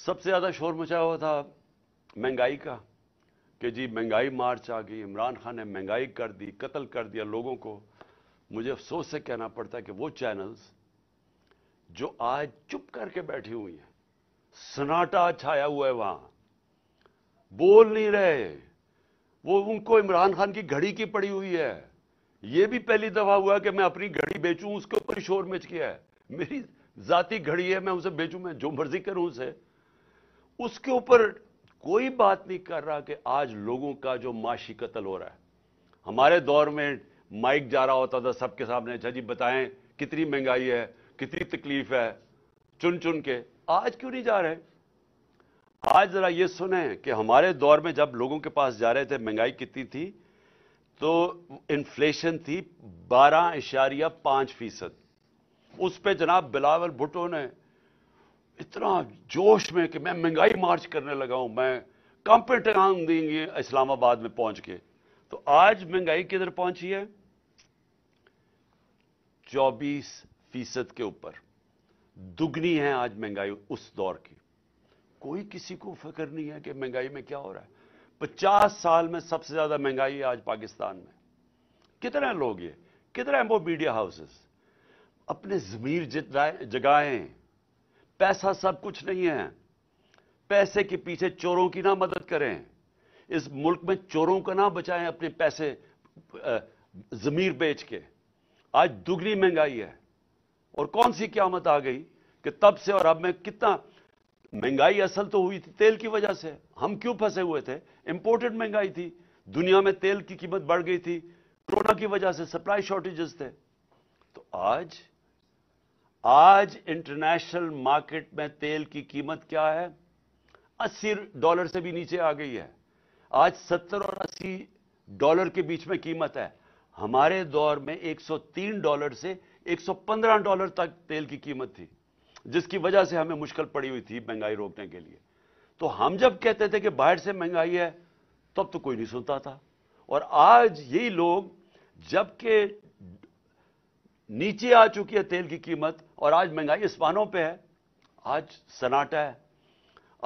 सबसे ज़्यादा शोर मचा हुआ था महंगाई का कि जी महंगाई मार्च आ गई इमरान खान ने महंगाई कर दी कत्ल कर दिया लोगों को मुझे अफसोस से कहना पड़ता है कि वो चैनल्स जो आज चुप करके बैठी हुई हैं सन्नाटा छाया हुआ है वहां बोल नहीं रहे वो उनको इमरान खान की घड़ी की पड़ी हुई है ये भी पहली दफा हुआ कि मैं अपनी घड़ी बेचूं उसके ऊपर शोर मच किया है मेरी जाति घड़ी है मैं उसे बेचूं मैं जो मर्जी करूं उसे उसके ऊपर कोई बात नहीं कर रहा कि आज लोगों का जो माशी कत्ल हो रहा है हमारे दौर में माइक जा रहा होता था सबके सामने अच्छा जी बताएं कितनी महंगाई है कितनी तकलीफ है चुन चुन के आज क्यों नहीं जा रहे आज जरा ये सुने कि हमारे दौर में जब लोगों के पास जा रहे थे महंगाई कितनी थी तो इन्फ्लेशन थी बारह इशारिया पांच फीसद उस पर जनाब बिलावल भुट्टो ने इतना जोश में कि मैं महंगाई मार्च करने लगा हूं मैं कांपे देंगे इस्लामाबाद में पहुंच के तो आज महंगाई किधर पहुंची है 24 फीसद के ऊपर दुगनी है आज महंगाई उस दौर की कोई किसी को फिक्र नहीं है कि महंगाई में क्या हो रहा है पचास साल में सबसे ज्यादा महंगाई है आज पाकिस्तान में कितने लोग ये कितने वो मीडिया हाउसेस अपने जमीर जगाएं पैसा सब कुछ नहीं है पैसे के पीछे चोरों की ना मदद करें इस मुल्क में चोरों का ना बचाएं अपने पैसे जमीर बेच के आज दुगनी महंगाई है और कौन सी क्यामत आ गई कि तब से और अब में कितना महंगाई असल तो हुई थी तेल की वजह से हम क्यों फंसे हुए थे इंपोर्टेड महंगाई थी दुनिया में तेल की कीमत बढ़ गई थी कोरोना की वजह से सप्लाई शॉर्टेजेस थे तो आज आज इंटरनेशनल मार्केट में तेल की कीमत क्या है 80 डॉलर से भी नीचे आ गई है आज 70 और 80 डॉलर के बीच में कीमत है हमारे दौर में 103 डॉलर से 115 डॉलर तक तेल की कीमत थी जिसकी वजह से हमें मुश्किल पड़ी हुई थी महंगाई रोकने के लिए तो हम जब कहते थे कि बाहर से महंगाई है तब तो कोई नहीं सुनता था और आज यही लोग जबकि नीचे आ चुकी है तेल की कीमत और आज महंगाई आसमानों पे है आज सनाटा है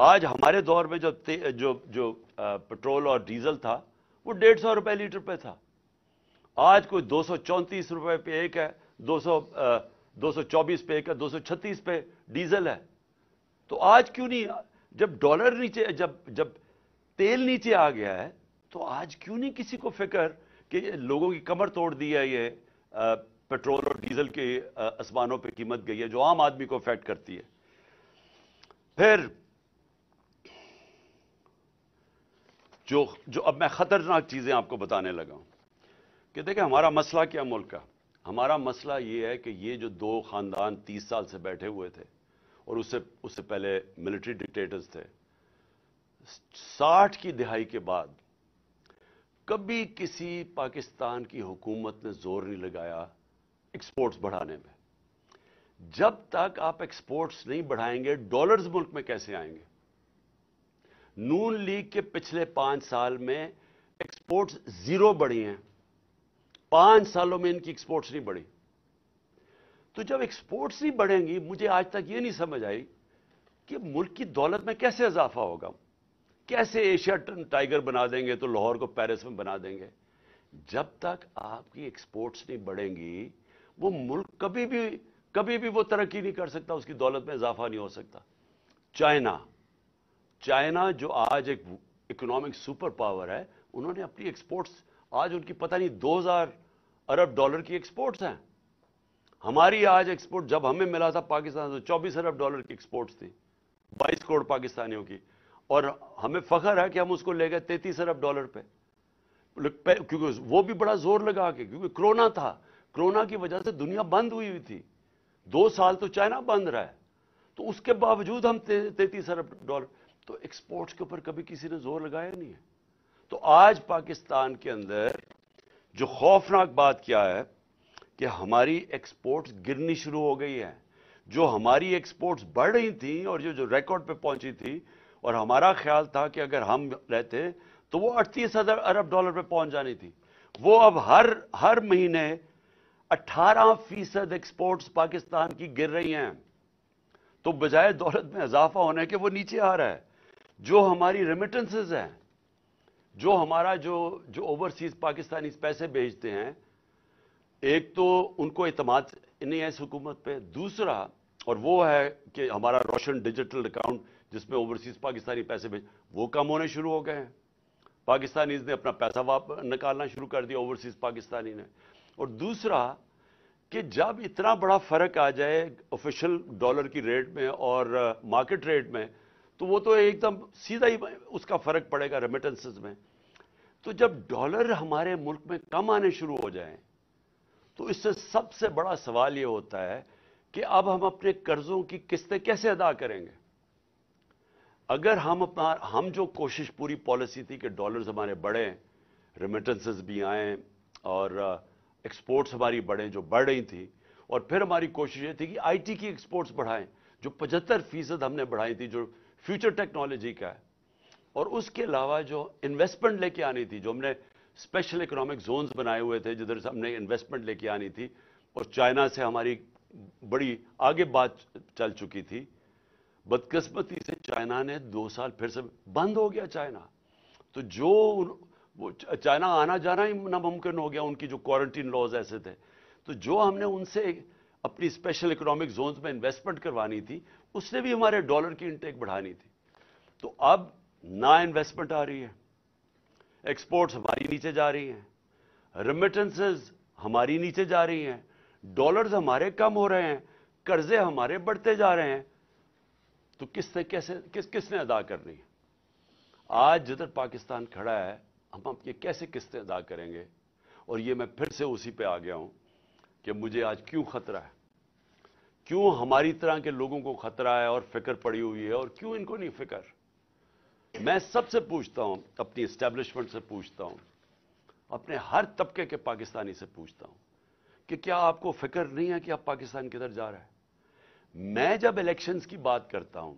आज हमारे दौर में जो जो जो पेट्रोल और डीजल था वो डेढ़ सौ रुपये लीटर पे था आज कोई दो सौ चौंतीस रुपये पे एक है दो सौ दो सौ चौबीस पे एक है दो सौ छत्तीस पे डीजल है तो आज क्यों नहीं जब डॉलर नीचे जब जब तेल नीचे आ गया है तो आज क्यों नहीं किसी को फिक्र कि लोगों की कमर तोड़ दी है ये पेट्रोल और डीजल के आसमानों पर कीमत गई है जो आम आदमी को अफेक्ट करती है फिर जो जो अब मैं ख़तरनाक चीज़ें आपको बताने लगा हूं कि देखिए हमारा मसला क्या मुल्क का हमारा मसला यह है कि ये जो दो ख़ानदान तीस साल से बैठे हुए थे और उससे उससे पहले मिलिट्री डिक्टेटर्स थे साठ की दिहाई के बाद कभी किसी पाकिस्तान की हुकूमत ने जोर नहीं लगाया एक्सपोर्ट्स बढ़ाने में जब तक आप एक्सपोर्ट्स नहीं बढ़ाएंगे डॉलर्स मुल्क में कैसे आएंगे नून लीग के पिछले पांच साल में एक्सपोर्ट्स जीरो बढ़ी हैं पांच सालों में इनकी एक्सपोर्ट्स नहीं बढ़ी तो जब एक्सपोर्ट्स नहीं बढ़ेंगी मुझे आज तक यह नहीं समझ आई कि मुल्क की दौलत में कैसे इजाफा होगा कैसे एशिया टाइगर बना देंगे तो लाहौर को पेरिस में बना देंगे जब तक आपकी एक्सपोर्ट्स नहीं बढ़ेंगी वो मुल्क कभी भी कभी भी वो तरक्की नहीं कर सकता उसकी दौलत में इजाफा नहीं हो सकता चाइना चाइना जो आज एक इकोनॉमिक सुपर पावर है उन्होंने अपनी एक्सपोर्ट्स आज उनकी पता नहीं 2000 अरब डॉलर की एक्सपोर्ट्स हैं हमारी आज एक्सपोर्ट जब हमें मिला था पाकिस्तान से चौबीस अरब डॉलर की एक्सपोर्ट्स थी बाईस करोड़ पाकिस्तानियों की और हमें फख्र है कि हम उसको ले गए तैतीस अरब डॉलर पे क्योंकि वो भी बड़ा जोर लगा के क्योंकि कोरोना था कोरोना की वजह से दुनिया बंद हुई हुई थी दो साल तो चाइना बंद रहा है तो उसके बावजूद हम तैतीस अरब डॉलर तो एक्सपोर्ट्स के ऊपर कभी किसी ने जोर लगाया नहीं है तो आज पाकिस्तान के अंदर जो खौफनाक बात क्या है कि हमारी एक्सपोर्ट्स गिरनी शुरू हो गई है जो हमारी एक्सपोर्ट्स बढ़ रही थी और जो जो रिकॉर्ड पे पहुंची थी और हमारा ख्याल था कि अगर हम रहते तो वो अड़तीस हजार अरब डॉलर पे पहुंच जानी थी वो अब हर हर महीने 18 फीसद एक्सपोर्ट्स पाकिस्तान की गिर रही हैं तो बजाय दौलत में इजाफा होने के वो नीचे आ रहा है जो हमारी रेमिटेंसेज हैं जो हमारा जो जो ओवरसीज पाकिस्तानी पैसे भेजते हैं एक तो उनको अतमाद नहीं है इस हुकूमत पर दूसरा और वो है कि हमारा रोशन डिजिटल अकाउंट जिसमें ओवरसीज पाकिस्तानी पैसे भेज वो कम होने शुरू हो गए हैं पाकिस्तानीज ने अपना पैसा वाप निकालना शुरू कर दिया ओवरसीज पाकिस्तानी ने और दूसरा कि जब इतना बड़ा फ़र्क आ जाए ऑफिशियल डॉलर की रेट में और मार्केट uh, रेट में तो वो तो एकदम सीधा ही उसका फ़र्क पड़ेगा रेमिटेंसेस में तो जब डॉलर हमारे मुल्क में कम आने शुरू हो जाए तो इससे सबसे बड़ा सवाल ये होता है कि अब हम अपने कर्जों की किस्तें कैसे अदा करेंगे अगर हम अपना हम जो कोशिश पूरी पॉलिसी थी कि डॉलर्स हमारे बढ़ें रेमिटेंसेस भी आएँ और uh, एक्सपोर्ट्स हमारी बढ़ें जो बढ़ रही थी और फिर हमारी कोशिश ये थी कि आईटी की एक्सपोर्ट्स बढ़ाएं जो पचहत्तर फीसद हमने बढ़ाई थी जो फ्यूचर टेक्नोलॉजी का है और उसके अलावा जो इन्वेस्टमेंट लेके आनी थी जो हमने स्पेशल इकोनॉमिक जोन्स बनाए हुए थे जिधर से हमने इन्वेस्टमेंट लेके आनी थी और चाइना से हमारी बड़ी आगे बात चल चुकी थी बदकस्मती से चाइना ने दो साल फिर से बंद हो गया चाइना तो जो वो चाइना आना जाना ही नामुमकिन हो गया उनकी जो क्वारंटीन लॉज ऐसे थे तो जो हमने उनसे अपनी स्पेशल इकोनॉमिक जोन्स में इन्वेस्टमेंट करवानी थी उसने भी हमारे डॉलर की इंटेक बढ़ानी थी तो अब ना इन्वेस्टमेंट आ रही है एक्सपोर्ट्स हमारी नीचे जा रही हैं रिमिटेंसेज हमारी नीचे जा रही हैं डॉलर्स हमारे कम हो रहे हैं कर्जे हमारे बढ़ते जा रहे हैं तो किसने कैसे किस किसने अदा करनी है आज जिधर पाकिस्तान खड़ा है हम आप ये कैसे किस्तें अदा करेंगे और ये मैं फिर से उसी पे आ गया हूं कि मुझे आज क्यों खतरा है क्यों हमारी तरह के लोगों को खतरा है और फिक्र पड़ी हुई है और क्यों इनको नहीं फिक्र मैं सबसे पूछता हूं अपनी स्टैब्लिशमेंट से पूछता हूं अपने हर तबके के पाकिस्तानी से पूछता हूं कि क्या आपको फिक्र नहीं है कि आप पाकिस्तान किधर जा रहा है मैं जब इलेक्शंस की बात करता हूं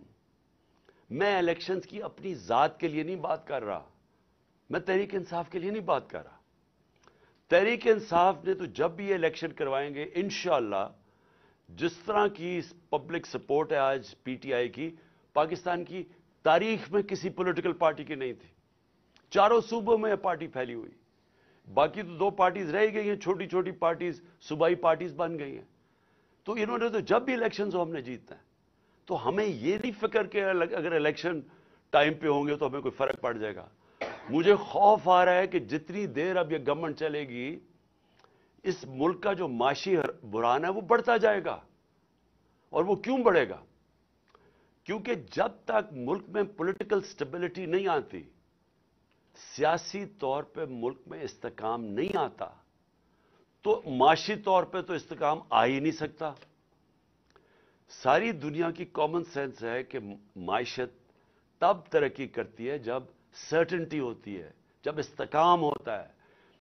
मैं इलेक्शंस की अपनी जात के लिए नहीं बात कर रहा मैं तहरीक इंसाफ के लिए नहीं बात कर रहा तहरीक इंसाफ ने तो जब भी इलेक्शन करवाएंगे इन जिस तरह की पब्लिक सपोर्ट है आज पीटीआई की पाकिस्तान की तारीख में किसी पॉलिटिकल पार्टी की नहीं थी चारों सूबों में यह पार्टी फैली हुई बाकी तो दो पार्टीज रह गई हैं छोटी छोटी पार्टीज सूबाई पार्टीज बन गई हैं तो इन्होंने तो जब भी इलेक्शन हो हमने जीतना है तो हमें यह नहीं फिक्र के अगर इलेक्शन टाइम पे होंगे तो हमें कोई फर्क पड़ जाएगा मुझे खौफ आ रहा है कि जितनी देर अब यह गवर्नमेंट चलेगी इस मुल्क का जो माशी बुरान है वो बढ़ता जाएगा और वो क्यों बढ़ेगा क्योंकि जब तक मुल्क में पॉलिटिकल स्टेबिलिटी नहीं आती सियासी तौर पे मुल्क में इस्तकाम नहीं आता तो माशी तौर पे तो इस्तकाम आ ही नहीं सकता सारी दुनिया की कॉमन सेंस है कि माशत तब तरक्की करती है जब सर्टेनिटी होती है जब इस्तकाम होता है